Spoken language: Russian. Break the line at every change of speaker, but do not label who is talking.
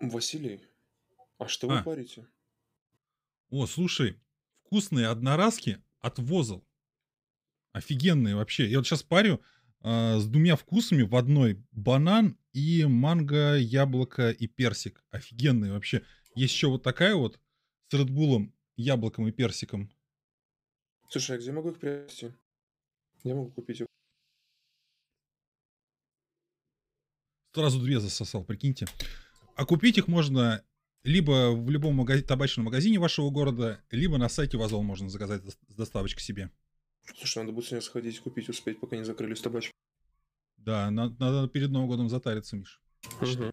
Василий, а что вы а. парите?
о, слушай, вкусные одноразки от Возл. Офигенные вообще. Я вот сейчас парю а, с двумя вкусами в одной. Банан и манго, яблоко и персик. Офигенные вообще. Есть еще вот такая вот с редбулом, яблоком и персиком.
Слушай, а где могу их приобрести? Я могу купить их.
Сразу две засосал, прикиньте. А купить их можно либо в любом магаз... табачном магазине вашего города, либо на сайте Вазол можно заказать с доставочкой себе.
Слушай, надо будет сегодня сходить купить, успеть, пока не закрылись
табачки. Да, надо, надо перед Новым годом затариться, Миш. Угу.